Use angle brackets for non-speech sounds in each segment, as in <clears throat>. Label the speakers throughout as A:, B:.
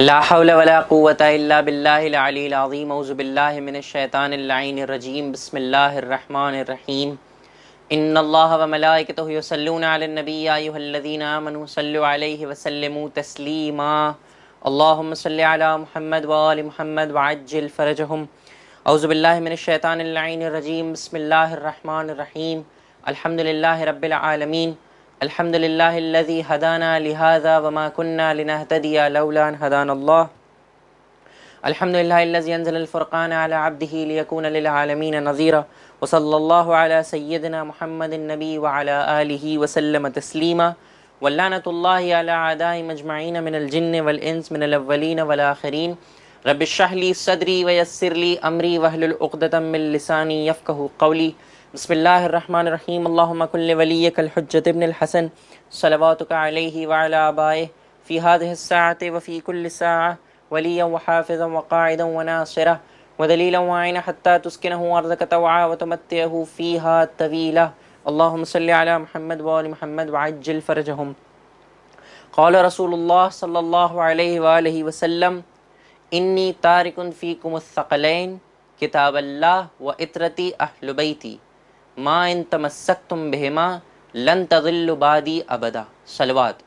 A: لا حول ولا قوة إلا بالله العلي العظيم أعوذ بالله من الشيطان اللعين الرجيم بسم الله الرحمن الرحيم إن الله وملائكته يصلون على النبي يا أيها الذين آمنوا صلوا عليه وسلموا تسليما اللهم صل على محمد وآل محمد وعجل فرجهم أعوذ بالله من الشيطان اللعين الرجيم بسم الله الرحمن الرحيم الحمد لله رب العالمين الحمد لله الذي هدانا لهذا وما كنا لنهتدي لولا أن هدانا الله الحمد لله الذي أنزل الفرقان على عبده ليكون للعالمين نظيرا وصلى الله على سيدنا محمد النبي وعلى آله وسلم تسليما واللعنة الله على أعداء مجمعين من الجن والإنس من الأولين والآخرين رب اشرح لي صدري ويسر لي أمري واحلل عقدة من لساني يفقه قولي بسم الله الرحمن الرحيم اللهم كن لوليك الحجة ابن الحسن صلواتك عليه وعلى آبائه في هذه الساعة وفي كل ساعة وليا وحافظا وقاعدا وناصرا ودليلا وعينا حتى تسكنه أرضك طوعا وتمتعه فيها طويلة اللهم صل على محمد وآل محمد وعجل فرجهم قال رسول الله صلى الله عليه وآله وسلم إني تارك فيكم الثقلين كتاب الله وإطرتي أهل بيتي माँ इन तमसक तुम बेहमा लन बादी अबदा सलवात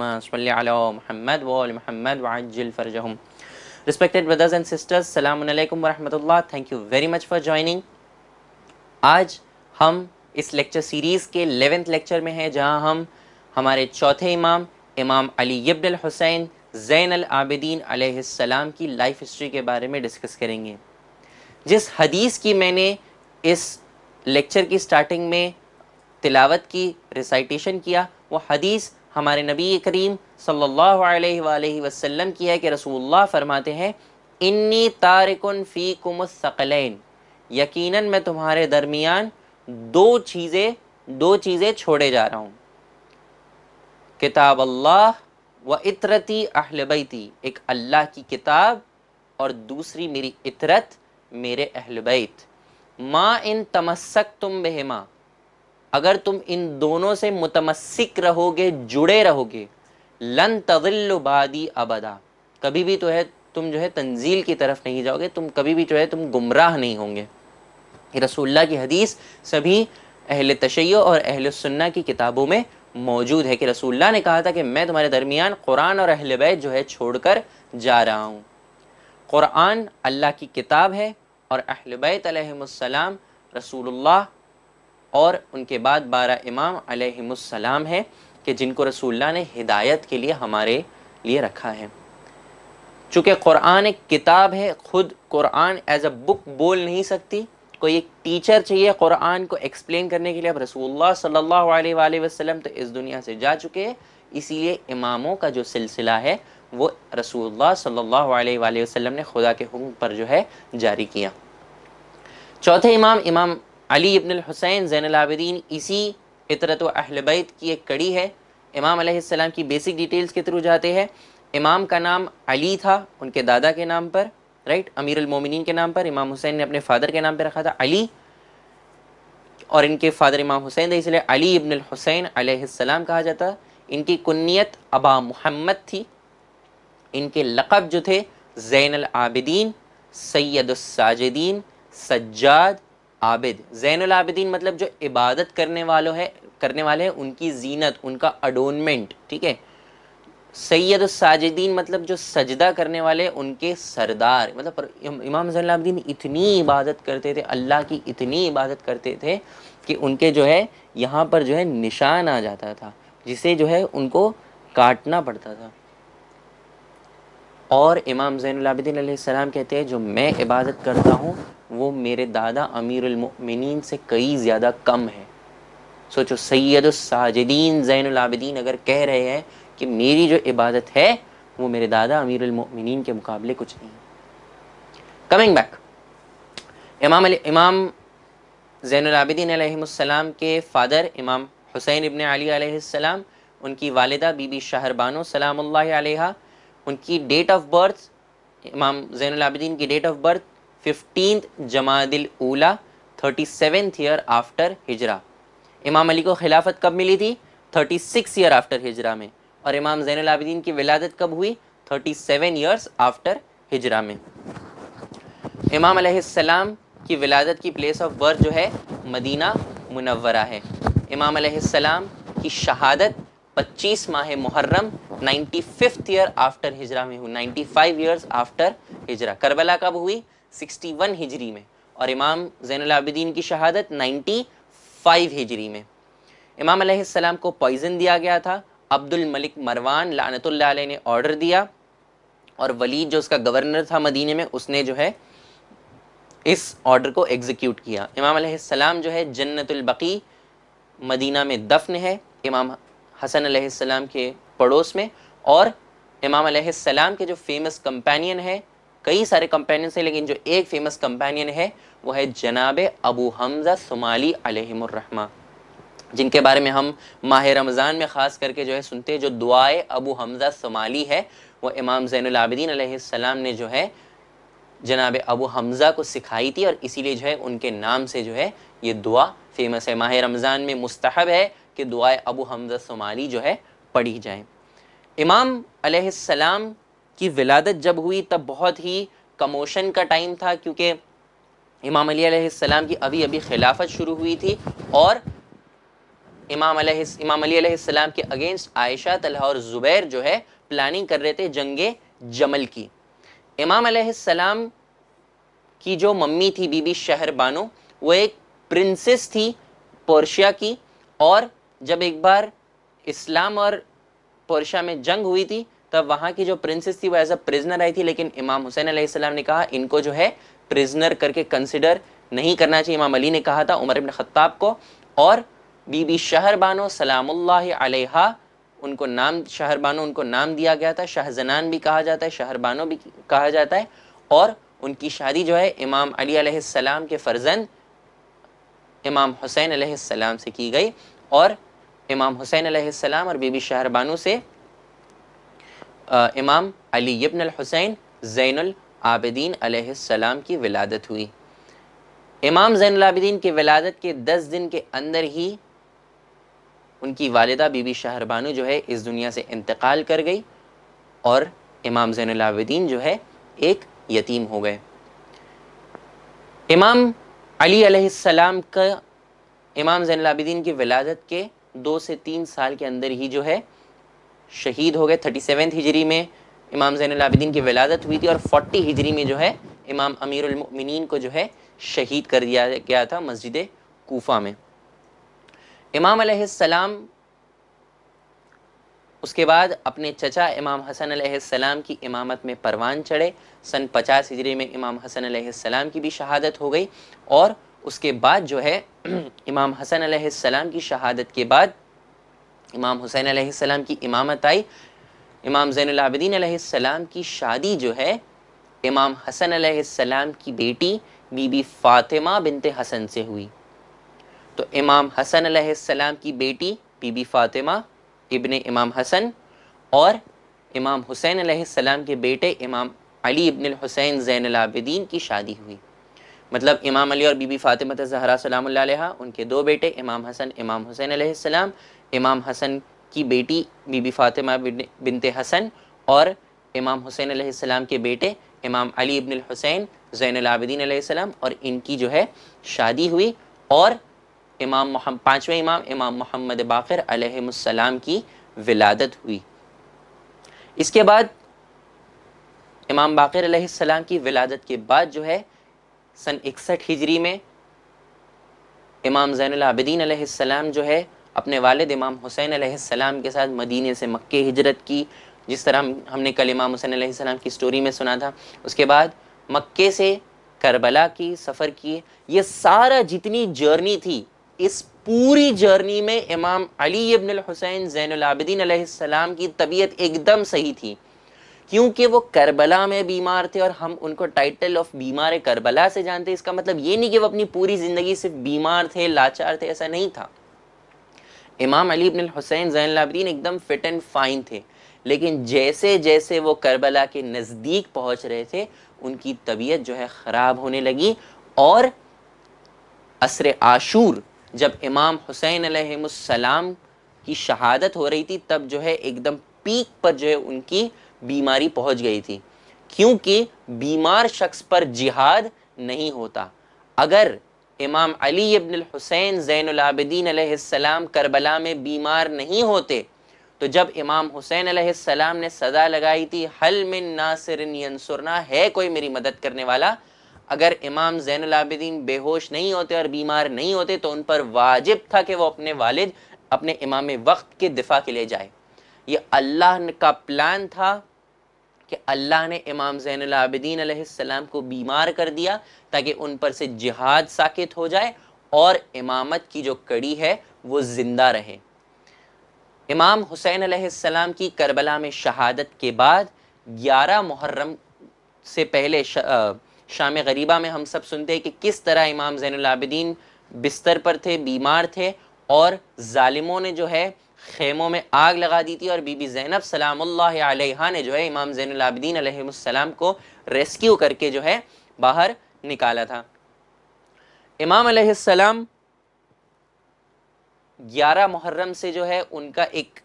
A: महमद महमद वाजिल फ़रजहम रिस्पेक्टेड ब्रदर्स एंड सिस्टर्स सलामकुम वरहमतुल्लाह thank you very much for joining आज हम इस लेक्चर सीरीज़ के एलेवेंथ लेक्चर में हैं जहां हम हमारे चौथे इमाम इमाम अली यब्दल हुसैन ज़ैन आबिदीन सलाम की लाइफ हिस्ट्री के बारे में डिस्कस करेंगे जिस हदीस की मैंने इस लेक्चर की स्टार्टिंग में तिलावत की रिसाइटेशन किया वो हदीस हमारे नबी करीम सल्लल्लाहु अलैहि वसल्लम की है कि रसूलुल्लाह फरमाते हैं इन्नी तारकुन फ़ी कुमसकलैन यकीनन मैं तुम्हारे दरमियान दो चीज़ें दो चीज़ें छोड़े जा रहा हूँ किताब अल्लाह व इतरती अहलबैती एक अल्लाह की किताब और दूसरी मेरी इतरत मेरे अहलबैत माँ इन तमस्क तुम बेहमा अगर तुम इन दोनों से मुतमस्क रहोगे जुड़े रहोगे लन तजिल्लुबादी अबदा कभी भी तो है तुम जो है तंजील की तरफ नहीं जाओगे तुम कभी भी जो है तुम गुमराह नहीं होंगे रसोल्ला की हदीस सभी अहल तशैय और अहल सुन्ना की किताबों में मौजूद है कि रसोल्ला ने कहा था कि मैं तुम्हारे दरमियान कुरान और अहल बैत जो है छोड़ कर जा रहा हूँ कुरान अल्लाह की किताब है और अहलबैतम रसूलुल्लाह और उनके बाद बारह इमाम अलैहिस्सलाम है कि जिनको रसूलुल्लाह ने हिदायत के लिए हमारे लिए रखा है चूँकि क़ुरान एक किताब है ख़ुद क़ुरान एज अ बुक बोल नहीं सकती कोई एक टीचर चाहिए क़ुरान को एक्सप्लेन करने के लिए अब रसूलुल्लाह सल्लल्लाहु अलैहि वसल्लम तो इस दुनिया से जा चुके हैं इसीलिए इमामों का जो सिलसिला है वो रसूलुल्लाह सल्लल्लाहु अलैहि वसल्लम ने खुदा के हुक्म पर जो है जारी किया चौथे इमाम इमाम अली इब्न हुसैन जैन आबिदीन इसी फितरत अहलबैत की एक कड़ी है इमाम सलाम की बेसिक डिटेल्स के थ्रू जाते हैं इमाम का नाम अली था उनके दादा के नाम पर राइट अमीर अमीरमिन के नाम पर इमाम हुसैन ने अपने फ़ादर के नाम पर रखा था अली और इनके फ़ादर इमाम हुसैन थे इसलिए अली इब्न हुसैन सलाम कहा जाता इनकी कुन्नीत अबा मोहम्मद थी इनके लक़ब जो थे ज़ैन आबिदीन सैदुलसाजिदीन सज्जाद आबिद ज़ैन आबिदीन मतलब जो इबादत करने वालों है करने वाले हैं उनकी जीनत उनका अडोनमेंट ठीक है सैयद साजिदीन मतलब जो सजदा करने वाले उनके सरदार मतलब इमाम जलाब्दीन इतनी इबादत करते थे अल्लाह की इतनी इबादत करते थे कि उनके जो है यहाँ पर जो है निशान आ जाता था जिसे जो है उनको काटना पड़ता था और इमाम ज़ैनलाबिदीन सलाम कहते हैं जो मैं इबादत करता हूँ वो मेरे दादा अमीरमिन से कई ज़्यादा कम है सोचो सैद ज़ैन ज़ैनलाबिदीन अगर कह रहे हैं कि मेरी जो इबादत है वो मेरे दादा अमीरमिन के मुकाबले कुछ नहीं कमिंग बैक इमाम इमाम ज़ैनलाबिदीन आलम के फ़ादर इमाम हुसैन इबन अली उनकी वालदा बीबी शाहरबानो सलाम उनकी डेट ऑफ बर्थ इमाम जैन की डेट ऑफ बर्थ फिफ्टीन जमादिल उला थर्टी सेवेंथ ईयर आफ्टर हिजरा इमाम अली को खिलाफत कब मिली थी थर्टी सिक्स ईयर आफ्टर हिजरा में और इमाम जैन अलाबिदीन की विलादत कब हुई थर्टी सेवन ईयर्स आफ्टर हिजरा में इमाम अलैहिस्सलाम की विलादत की प्लेस ऑफ बर्थ जो है मदीना मुनवरा है इमाम अलैहिस्सलाम की शहादत पच्चीस माह मुहर्रम फिफ्थ ईयर आफ्टर हिजरा में हुई फाइव ईयर्स आफ्टर हिजरा करबला कब हुई सिक्सटी वन हिजरी में और इमाम जैन की शहादत फाइव हिजरी में इमाम अलैहिस्सलाम को पॉइजन दिया गया था अब्दुल मलिक मरवान लानतुल्ला ने ऑर्डर दिया और वली जो उसका गवर्नर था मदीने में उसने जो है इस ऑर्डर को एग्जीक्यूट किया इमाम अलैहिस्सलाम जो है बकी मदीना में दफन है इमाम हसन अलैहिस्सलाम के पड़ोस में और इमाम अलैहिस्सलाम के जो फेमस कंपेनियन है कई सारे कंपेनियंस हैं लेकिन जो एक फेमस कंपेनियन है वो है जनाब अबू हमज़ा सुमाली अलहमर्रहमा जिनके बारे में हम माह रमज़ान में ख़ास करके जो है सुनते हैं जो दुआए अबू हमज़ा सुमाली है वो इमाम ज़ैनआबदीन सलाम ने जो है जनाब अबू हमज़ा को सिखाई थी और इसीलिए जो है उनके नाम से जो है ये दुआ फेमस है माह रमज़ान में मुस्तहब है कि दुआ अबू हमज़ा सोमाली जो है पढ़ी जाए इमाम अलैहिस्सलाम की विलादत जब हुई तब बहुत ही कमोशन का टाइम था क्योंकि इमाम अलैहिस्सलाम की अभी अभी खिलाफत शुरू हुई थी और इमाम इमाम अलैहिस्सलाम के अगेंस्ट आयशा तलहा और ज़ुबैर जो है प्लानिंग कर रहे थे जंग जमल की इमाम अलैहिस्सलाम की जो मम्मी थी बीबी शहर बानो वो एक प्रिंसेस थी पर्शिया की और जब एक बार इस्लाम और पर्शिया में जंग हुई थी तब वहाँ की जो प्रिंसेस थी वो एज अ प्रिजनर आई थी लेकिन इमाम हुसैन आसमाम ने कहा इनको जो है प्रिजनर करके कंसिडर नहीं करना चाहिए इमाम अली ने कहा था उमर इबन ख़त्ताब को और बीबी शहरबानो सलाम उनको नाम शहरबानो उनको नाम दिया गया था शाहजनान भी कहा जाता है शहरबानो भी कहा जाता है और उनकी शादी जो है इमाम अली अलैहिस्सलाम के फर्जंद इमाम हुसैन अलैहिस्सलाम से की गई और इमाम हुसैन सलाम और बीबी शहर से इमाम अली इब्न हुसैन ज़ैन आबिदीन आलाम की विलादत हुई इमाम ज़ैन आबिदीन की विलादत के दस दिन के अंदर ही उनकी वालदा बीबी शहर जो है इस दुनिया से इंतकाल कर गई और इमाम ज़ैन आबिदीन जो है एक यतीम हो गए इमाम अली सलाम का इमाम ज़ैन आबिदीन की विलादत के दो से तीन साल के अंदर ही जो है शहीद हो गए थर्टी सेवन हिजरी में इमाम जैन अलाबिदीन की विलादत हुई थी और फोर्टी हिजरी में जो है इमाम अमीरमिन को जो है शहीद कर दिया गया था मस्जिद कोफा में इमाम सलाम उसके बाद अपने चचा इमाम हसन सलाम की इमामत में परवान चढ़े सन पचास हिजरी में इमाम हसन सलाम की भी शहादत हो गई और उसके बाद जो है <clears throat> इमाम हसन आसमाम की शहादत के बाद इमाम हुसैन आसमाम की इमामत आई इमाम ज़ैनआबदीन आसमाम की शादी जो है इमाम हसन आसमाम की बेटी बीबी फ़ातिमा बिनते हसन से हुई तो इमाम हसन आसमाम की बेटी बीबी फ़ातिमा इबन इमाम हसन और इमाम हुसैन आसमाम के बेटे इमाम अली इबन हुसैन ज़ैनआबदीन की शादी हुई मतलब इमाम अली और बीबी फ़ातिमत जहरा सलाम उनके दो बेटे इमाम हसन इमाम हुसैन सलाम इमाम हसन की बेटी बीबी फ़ातिमा बिनते हसन और इमाम हुसैन सलाम के बेटे इमाम अली इबन हुसैन ज़ैनलाबिदीन सलाम और इनकी जो है शादी हुई और इमाम पाँचवें इमाम इमाम मोहम्मद बाकर अलैहिस्सलाम की विलादत हुई इसके बाद इमाम बाकर अलैहिस्सलाम की विलादत के बाद जो है सन इकसठ हिजरी में इमाम ज़ैन आबदीन जो है अपने वालद इमाम हुसैन आसमाम के साथ मदीने से मक्के हिजरत की जिस तरह हम हमने कल इमाम हुसैन आसमाम की स्टोरी में सुना था उसके बाद मक्के से करबला की सफ़र किए ये सारा जितनी जर्नी थी इस पूरी जर्नी में इमाम अली अबिन हुसैन ज़ैन आबदीन की तबीयत एकदम सही थी क्योंकि वो करबला में बीमार थे और हम उनको टाइटल ऑफ बीमार करबला से जानते इसका मतलब ये नहीं कि वो अपनी पूरी ज़िंदगी सिर्फ बीमार थे लाचार थे ऐसा नहीं था इमाम अली अबिन हुसैन जैन लाबरीन एकदम फिट एंड फाइन थे लेकिन जैसे जैसे वो करबला के नज़दीक पहुंच रहे थे उनकी तबीयत जो है ख़राब होने लगी और असर आशूर जब इमाम हुसैन सलाम की शहादत हो रही थी तब जो है एकदम पीक पर जो है उनकी बीमारी पहुंच गई थी क्योंकि बीमार शख्स पर जिहाद नहीं होता अगर इमाम अली इब्न हुसैन ज़ैनआबदीन सलाम करबला में बीमार नहीं होते तो जब इमाम हुसैन सलाम ने सदा लगाई थी हल मिन नासिर यंसुरना है कोई मेरी मदद करने वाला अगर इमाम ज़ैनआबदीन बेहोश नहीं होते और बीमार नहीं होते तो उन पर वाजिब था कि वो अपने वालिद अपने इमाम वक्त के दिफा के लिए जाए ये अल्लाह का प्लान था कि अल्लाह ने इमाम जैनदीन सलाम को बीमार कर दिया ताकि उन पर से जिहाद साकित हो जाए और इमामत की जो कड़ी है वो ज़िंदा रहे इमाम हुसैन सलाम की करबला में शहादत के बाद ग्यारह मुहर्रम से पहले शा, शाम गरीबा में हम सब सुनते हैं कि किस तरह इमाम ज़ैनआबिदीन बिस्तर पर थे बीमार थे और ालिमों ने जो है खेमों में आग लगा दी थी और बीबी जैनब सलाम्ला ने जो है इमाम आलम को रेस्क्यू करके जो है बाहर निकाला था इमाम अलैहिस्सलाम 11 मुहर्रम से जो है उनका एक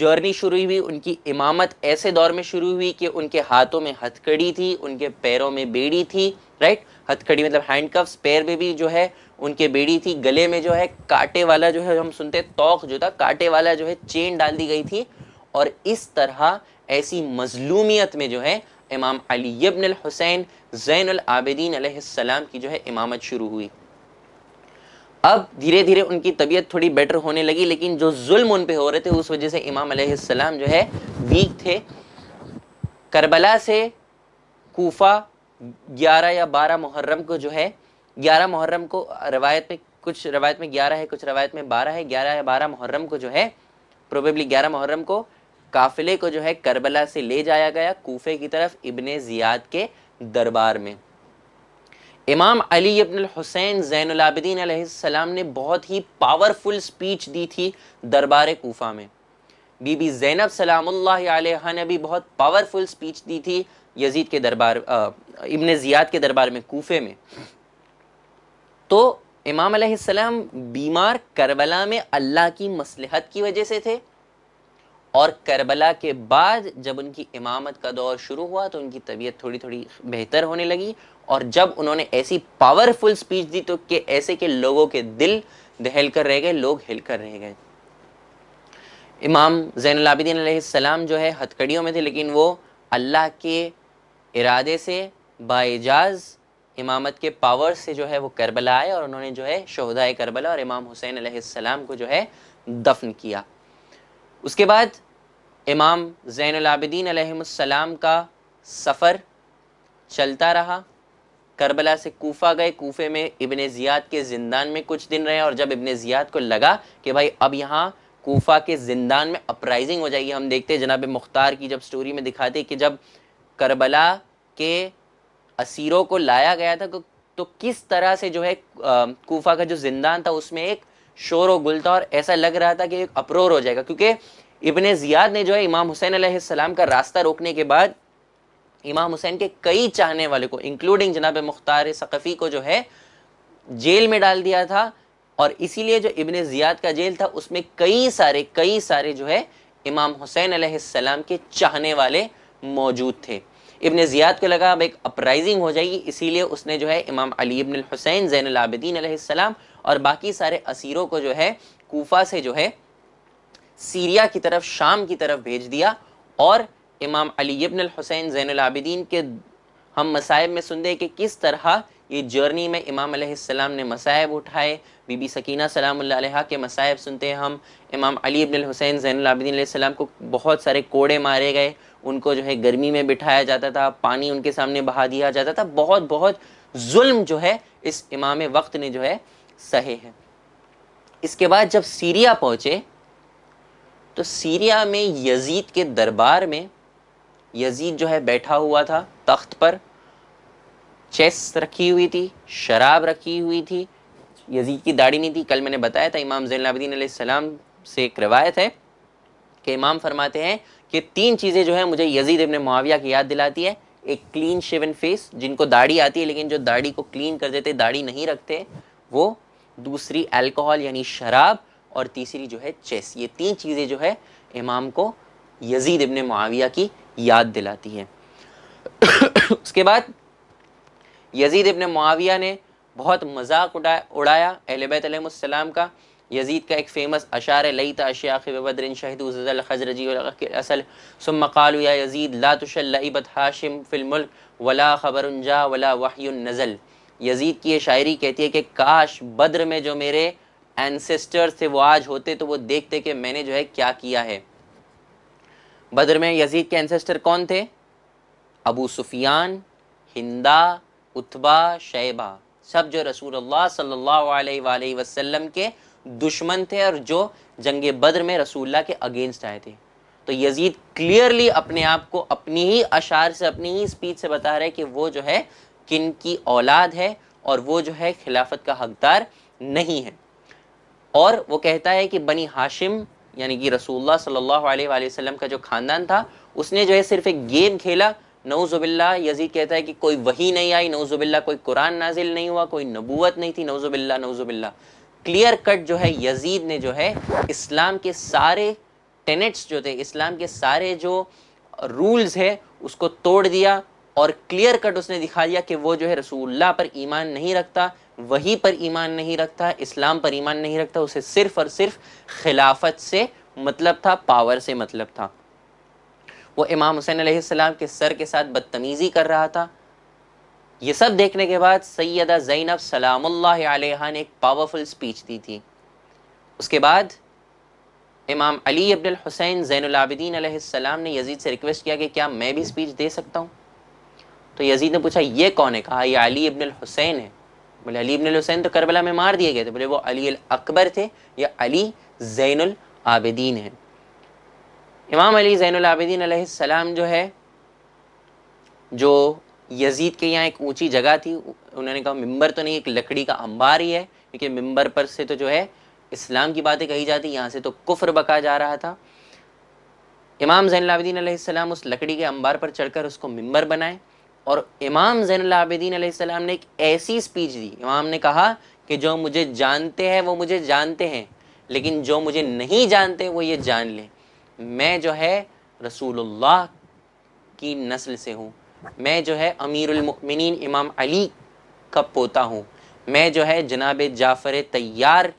A: जर्नी शुरू हुई उनकी इमामत ऐसे दौर में शुरू हुई कि उनके हाथों में हथकड़ी थी उनके पैरों में बेड़ी थी राइट हथकड़ी मतलब हैंड कप्स पैर में भी जो है उनके बेड़ी थी गले में जो है कांटे वाला जो है हम सुनते तोक जो था कांटे वाला जो है चेन डाल दी गई थी और इस तरह ऐसी मजलूमियत में जो है इमाम अली इब्न हुसैन जैन आबिदीन सलाम की जो है इमामत शुरू हुई अब धीरे धीरे उनकी तबीयत थोड़ी बेटर होने लगी लेकिन जो जुल्म उन पे हो रहे थे उस वजह से इमाम सलाम जो है वीक थे करबला से कोफा ग्यारह या बारह मुहर्रम को जो है ग्यारह मुहर्रम को रवायत में कुछ रवायत में ग्यारह है कुछ रवायत में बारह है ग्यारह या बारह मुहर्रम को जो है प्रोबेबली ग्यारह मुहर्रम को काफिले को जो है करबला से ले जाया गया कूफे की तरफ इबन जियाद के दरबार में इमाम अली अबन हुसैन जैनलाबिदीन सलाम ने बहुत ही पावरफुल स्पीच दी थी दरबार कोफा में बीबी जैनब सलाम ने भी बहुत पावरफुल स्पीच दी थी यजीद के दरबार इबन ज़ियाद के दरबार में कोफे में तो इमाम सलाम बीमार करबला में अल्लाह की मसलहत की वजह से थे और करबला के बाद जब उनकी इमामत का दौर शुरू हुआ तो उनकी तबीयत थोड़ी थोड़ी बेहतर होने लगी और जब उन्होंने ऐसी पावरफुल स्पीच दी तो के ऐसे के लोगों के दिल दहल कर रह गए लोग हिल कर रह गए इमाम जैनलाबिदीन सलाम जो है हथकड़ियों में थे लेकिन वो अल्लाह के इरादे से बाज़ इमामत के पावर से जो है वो करबला आए और उन्होंने जो है शहदाय करबला और इमाम हुसैन आसमाम को जो है दफन किया उसके बाद इमाम ज़ैनआबिदीन आसमाम का सफ़र चलता रहा करबला से कोफा गए कोफे में इबन ज़ियाद के जिंदान में कुछ दिन रहे और जब इबन ज़ियाद को लगा कि भाई अब यहाँ कोफा के जिंदान में अपराइजिंग हो जाएगी हम देखते हैं जनाब मुख्तार की जब स्टोरी में दिखाते कि जब करबला के असीरों को लाया गया था तो, तो किस तरह से जो है कोफा का जो जिंदा था उसमें एक शोर व गुल था और ऐसा लग रहा था कि एक अप्रोर हो जाएगा क्योंकि इबन ज़ियाद ने जो है इमाम हुसैन सलाम का रास्ता रोकने के बाद इमाम हुसैन के कई चाहने वाले को इंक्लूडिंग जनाब मुख्तार सकफ़ी को जो है जेल में डाल दिया था और इसीलिए जो इबन ज़ियाद का जेल था उसमें कई सारे कई सारे जो है इमाम हुसैन सलाम के चाहने वाले मौजूद थे इबन ज़ियाद को लगा अब एक अपराइजिंग हो जाएगी इसीलिए उसने जो है इमाम अली इबन हुसैन ज़ैन आबदीन और बाकी सारे असीरों को जो है कोफा से जो है सीरिया की तरफ शाम की तरफ भेज दिया और इमाम अली इबन हुसैन ज़ैन अलाबद्दीन के हम मसायब में सुन दें कि किस तरह ये जर्नी में इमाम अलैहिस्सलाम ने मसायब उठाए बीबी सकीना सलाम के मसायब सुनते हैं हम इमाम अली इबन हुसैन ज़ैन अलाबद्दीन सलाम को बहुत सारे कोड़े मारे गए उनको जो है गर्मी में बिठाया जाता था पानी उनके सामने बहा दिया जाता था बहुत बहुत जुल्म जो है इस इमाम वक्त ने जो है सहे है इसके बाद जब सीरिया पहुंचे तो सीरिया में यजीद के दरबार में यजीद जो है बैठा हुआ था तख्त पर चेस रखी हुई थी शराब रखी हुई थी यजीद की दाढ़ी नहीं थी कल मैंने बताया था इमाम जैनबद्दीन सलाम से एक रिवायत है कि इमाम फरमाते हैं ये तीन चीज़ें जो है मुझे यजीद इबन मुआविया की याद दिलाती है एक क्लीन शेवन फेस जिनको दाढ़ी आती है लेकिन जो दाढ़ी को क्लीन कर देते दाढ़ी नहीं रखते वो दूसरी अल्कोहल यानी शराब और तीसरी जो है चेस ये तीन चीज़ें जो है इमाम को यजीद इबन मुआविया की याद दिलाती है उसके बाद यजीद इबन मुआविया ने बहुत मजाक उड़ा उड़ाया अहल बैतम का यजीद का एक फ़ेमस अशार लई तशियाख बदरिन शहद खजरजी असल सुम मकाल या यजीद हाशिम फिलमुल्क वला खबर जा वला वाह नज़ल यजीद की ये शायरी कहती है कि काश बद्र में जो मेरे एनसेस्टर्स थे वो आज होते तो वो देखते कि मैंने जो है क्या किया है बद्र में यजीद के एनसेस्टर कौन थे अबू सुफियान हिंदा उतबा शैबा सब जो रसूल सल्ला सल्लल्लाहु के दुश्मन थे और जो जंग बद्र में रसूल्ला के अगेंस्ट आए थे तो यजीद क्लियरली अपने आप को अपनी ही अशार से अपनी ही स्पीच से बता रहे कि वो जो है किन की औलाद है और वो जो है खिलाफत का हकदार नहीं है और वो कहता है कि बनी हाशिम यानी कि रसूलुल्लाह सल्लल्लाहु अलैहि वसल्लम का जो खानदान था उसने जो है सिर्फ एक गेम खेला नौज़ुबिल्ला यजीद कहता है कि कोई वही नहीं आई नौजुबिल्ला कोई कुरान नाजिल नहीं हुआ कोई नबूवत नहीं थी नौजुबिल्ला नौजुबिल्ला क्लियर कट जो है यजीद ने जो है इस्लाम के सारे टेनेट्स जो थे इस्लाम के सारे जो रूल्स है उसको तोड़ दिया और क्लियर कट उसने दिखा दिया कि वो जो है रसूलुल्लाह पर ईमान नहीं रखता वही पर ईमान नहीं रखता इस्लाम पर ईमान नहीं रखता उसे सिर्फ और सिर्फ खिलाफत से मतलब था पावर से मतलब था वो इमाम हुसैन आसमाम के सर के साथ बदतमीज़ी कर रहा था ये सब देखने के बाद सैदा ज़ैनब सलामुल्लाह ने एक पावरफुल स्पीच दी थी उसके बाद इमाम अली अब्दुल हुसैन ज़ैनआबिदीन अलैहिस्सलाम ने यजीद से रिक्वेस्ट किया कि क्या मैं भी स्पीच दे सकता हूँ तो यजीद ने पूछा ये कौन है कहा यह अली अब्दुल हुसैन है बोले अली अब्दुल हुसैन तो करबला में मार दिए गए थे बोले वो अली अकबर थे या अली ज़ैन आबिदीन है इमाम अली ज़ैन आबिदीन जो है जो यजीद के यहाँ एक ऊंची जगह थी उन्होंने कहा मिंबर तो नहीं एक लकड़ी का अंबार ही है क्योंकि मिंबर पर से तो जो है इस्लाम की बातें कही जाती यहाँ से तो कुफ्र बका जा रहा था इमाम आसमाम उस लकड़ी के अंबार पर चढ़कर उसको मिंबर बनाए और इमाम आसमाम ने एक ऐसी स्पीच दी इमाम ने कहा कि जो मुझे जानते हैं वो मुझे जानते हैं लेकिन जो मुझे नहीं जानते वो ये जान लें मैं जो है रसूलुल्लाह की नस्ल से हूँ मैं जो है अमीरमिन इमाम अली का पोता हूँ मैं जो है जनाब जाफ़र तैयार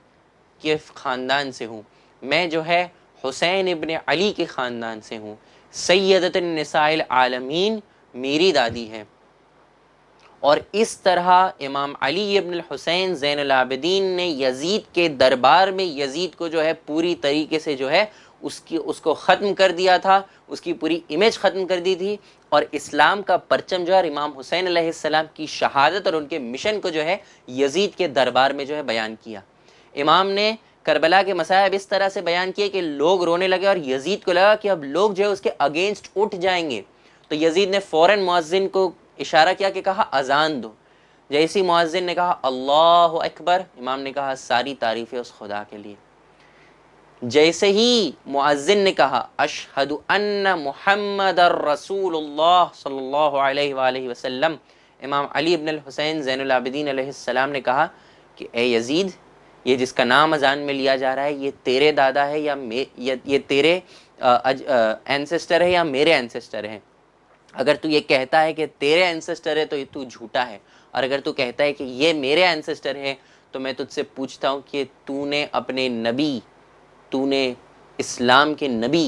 A: के ख़ानदान से हूँ मैं जो है हुसैन इबन अली के ख़ानदान से हूँ सैदतनसाइल आलमीन मेरी दादी है और इस तरह इमाम अली इबन हुसैन ज़ैन अलाबद्दीन ने यजीद के दरबार में यजीद को जो है पूरी तरीके से जो है उसकी उसको ख़त्म कर दिया था उसकी पूरी इमेज ख़त्म कर दी थी और इस्लाम का परचम जो है इमाम हुसैन आसमाम की शहादत और उनके मिशन को जो है यजीद के दरबार में जो है बयान किया इमाम ने करबला के मसायब इस तरह से बयान किए कि लोग रोने लगे और यजीद को लगा कि अब लोग जो है उसके अगेंस्ट उठ जाएंगे तो यजीद ने फौरन मुआजिन को इशारा किया कि कहा अजान दो जैसी मुआजिन ने कहा अल्लाह अकबर इमाम ने कहा सारी तारीफ़ें उस खुदा के लिए जैसे ही मुआजिन ने कहा अशहद अन्न मोहम्मद वसल्लम इमाम अली अबन हुसैन ज़ैनआबिदीन सलाम ने कहा कि ए यजीद ये जिसका नाम अजान में लिया जा रहा है ये तेरे दादा है या मे ये तेरे एनसेस्टर है या मेरे एनसेस्टर हैं अगर तू ये कहता है कि तेरे एनसेस्टर है तो ये तू झूठा है और अगर तू कहता है कि ये मेरे एनसेस्टर हैं तो मैं तुझसे पूछता हूँ कि तूने अपने नबी तूने इस्लाम के नबी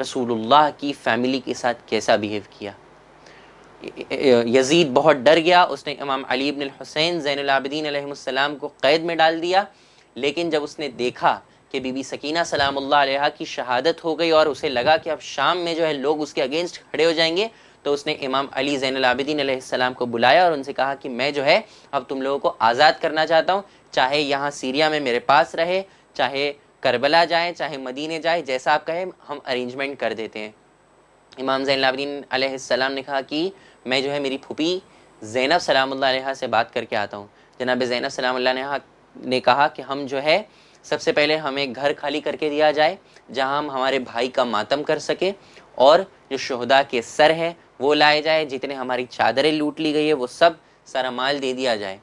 A: रसूलुल्लाह की फैमिली के साथ कैसा बिहेव किया यजीद बहुत डर गया उसने इमाम अली इबन हुसैन ज़ैनआबिदीन अलैहिस्सलाम को क़ैद में डाल दिया लेकिन जब उसने देखा कि बीबी सकीना सलामुल्लाह अलैहा की शहादत हो गई और उसे लगा कि अब शाम में जो है लोग उसके अगेंस्ट खड़े हो जाएंगे तो उसने इमाम अली ज़ैनआबिदीन अलैहिस्सलाम को बुलाया और उनसे कहा कि मैं जो है अब तुम लोगों को आज़ाद करना चाहता हूँ चाहे यहाँ सीरिया में मेरे पास रहे चाहे करबला जाए चाहे मदीने जाए जैसा आप कहें हम अरेंजमेंट कर देते हैं इमाम जैनलाबदीन आसमाम ने कहा कि मैं जो है मेरी फूपी जैनब सलाम से बात करके आता हूँ जनाब जैनब सलाम ने, ने कहा कि हम जो है सबसे पहले हमें घर खाली करके दिया जाए जहाँ हम हमारे भाई का मातम कर सकें और जो शहदा के सर हैं वो लाए जाए जितने हमारी चादरें लूट ली गई है वो सब सारा माल दे दिया जाए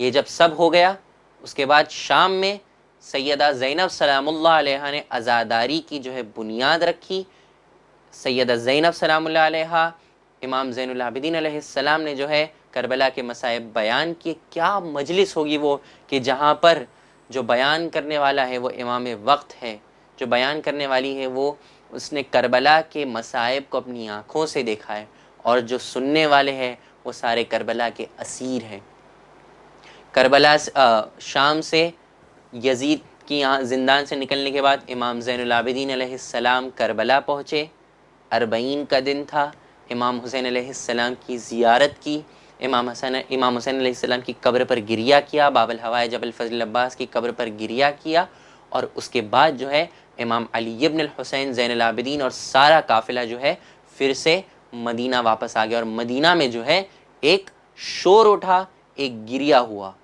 A: ये जब सब हो गया उसके बाद शाम में सैदा ज़ैनब सलामुल्लाह ने आज़ादारी की जो है बुनियाद रखी सैदा ज़ैनब सलामुल्लाह अलैहा इमाम ज़ैनआबिदीन सलाम ने जो है करबला के मसायब बयान किए क्या मजलिस होगी वो कि जहाँ पर जो बयान करने वाला है वो इमाम वक्त है जो बयान करने वाली है वो उसने करबला के मसायब को अपनी आँखों से देखा है और जो सुनने वाले हैं वो सारे करबला के असीर हैं करबला शाम से यजीद की यहाँ जिंदान से निकलने के बाद इमाम ज़ैनआबिदीन आलाम करबला पहुँचे अरबईन का दिन था इमाम हुसैन सलाम की ज़ियारत की इमाम हसन इमाम हुसैन आसमाम की कब्र पर गिरिया किया बाबल हवाए जबल फजल अब्बास की कब्र पर गिरिया किया और उसके बाद जो है इमाम अली इब्न हुसैन ज़ैनआबिदीन और सारा काफिला जो है फिर से मदीना वापस आ गया और मदीना में जो है एक शोर उठा एक गिरिया हुआ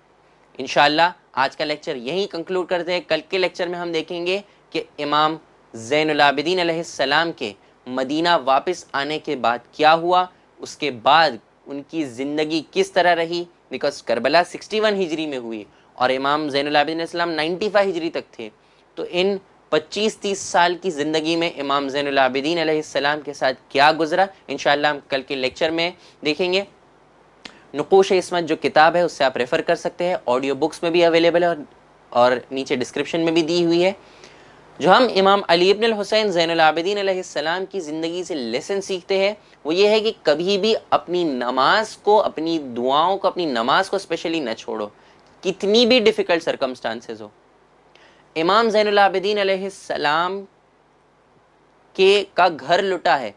A: इनशाला आज का लेक्चर यहीं कंक्लूड करते हैं कल के लेक्चर में हम देखेंगे कि इमाम जैनलाबिदीन सलाम के मदीना वापस आने के बाद क्या हुआ उसके बाद उनकी ज़िंदगी किस तरह रही बिकॉज करबला 61 हिजरी में हुई और इमाम जैनलाबिदीन नाइन्टी 95 हिजरी तक थे तो इन 25-30 साल की ज़िंदगी में इमाम जैनलाबिदीन सलाम के साथ क्या गुजरा इन हम कल के लेक्चर में देखेंगे नकोश इसमत जो किताब है उससे आप रेफ़र कर सकते हैं ऑडियो बुक्स में भी अवेलेबल है और, और नीचे डिस्क्रिप्शन में भी दी हुई है जो हम इमाम अली इब्न हुसैन ज़ैनआबिदीन सलाम की ज़िंदगी से लेसन सीखते हैं वो ये है कि कभी भी अपनी नमाज को अपनी दुआओं को अपनी नमाज को स्पेशली न छोड़ो कितनी भी डिफ़िकल्ट सरकमस्टांसेस हो इमाम ज़ैनआबिदीन सलाम के का घर लुटा है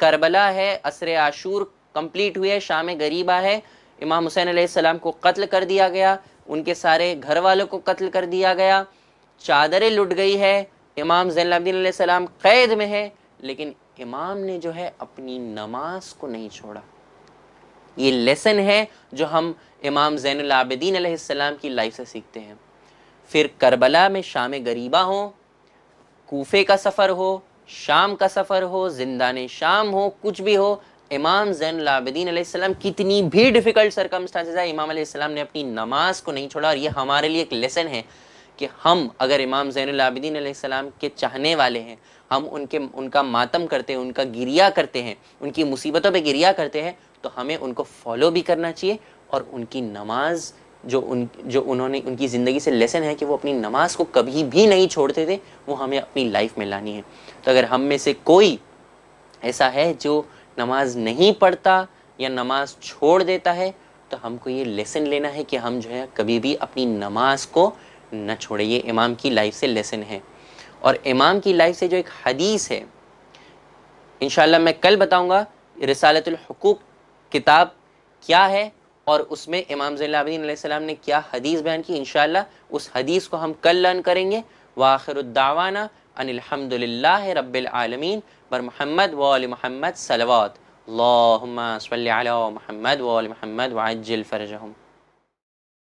A: करबला है असर आशूर कंप्लीट हुई है शाम गरीबा है इमाम हुसैन आसमाम को कत्ल कर दिया गया उनके सारे घर वालों को कत्ल कर दिया गया चादरें लुट गई है इमाम जैनदीन सलाम कैद में है लेकिन इमाम ने जो है अपनी नमाज को नहीं छोड़ा ये लेसन है जो हम इमाम जैनलाबद्दीन सलाम की लाइफ से सीखते हैं फिर करबला में शाम गरीबा हो कोफे का सफ़र हो शाम का सफ़र हो जिंदा शाम हो कुछ भी हो इमाम जैन लाबिदीन कितनी भी डिफ़िकल्ट सरकमस्टांसेस है इमाम ने अपनी नमाज को नहीं छोड़ा और ये हमारे लिए एक लेसन है कि हम अगर इमाम जैन लाबिदीन के चाहने वाले हैं हम उनके उनका मातम करते हैं उनका गिरिया करते हैं उनकी मुसीबतों पर गिरिया करते हैं तो हमें उनको फॉलो भी करना चाहिए और उनकी नमाज जो उन जो उन्होंने उनकी ज़िंदगी से लेसन है कि वो अपनी नमाज को कभी भी नहीं छोड़ते थे वो हमें अपनी लाइफ में लानी है तो अगर हम में से कोई ऐसा है जो नमाज नहीं पढ़ता या नमाज छोड़ देता है तो हमको ये लेसन लेना है कि हम जो है कभी भी अपनी नमाज को न छोड़े ये इमाम की लाइफ से लेसन है और इमाम की लाइफ से जो एक हदीस है इन मैं कल बताऊँगा रसालतुल्हकूक किताब क्या है और उसमें इमाम ज़ैलाबीन ने क्या हदीस बयान की इन उस हदीस को हम कल लर्न करेंगे वाखिर दावाना أن الحمد لله رب العالمين بر محمد وآل محمد صلوات اللهم صل على محمد وآل محمد وعجل فرجهم